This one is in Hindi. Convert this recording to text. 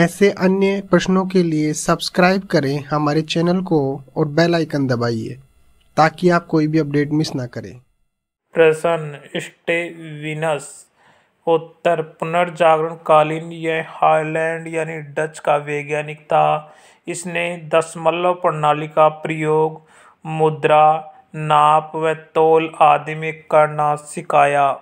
ऐसे अन्य प्रश्नों के लिए सब्सक्राइब करें हमारे चैनल को और बेल आइकन दबाइए ताकि आप कोई भी अपडेट मिस ना करें प्रसन्न स्टेविनस उत्तर पुनर्जागरण कालीन यह हाईलैंड यानी डच का वैज्ञानिक था इसने दशमलव प्रणाली का प्रयोग मुद्रा नाप व तोल आदि में करना सिखाया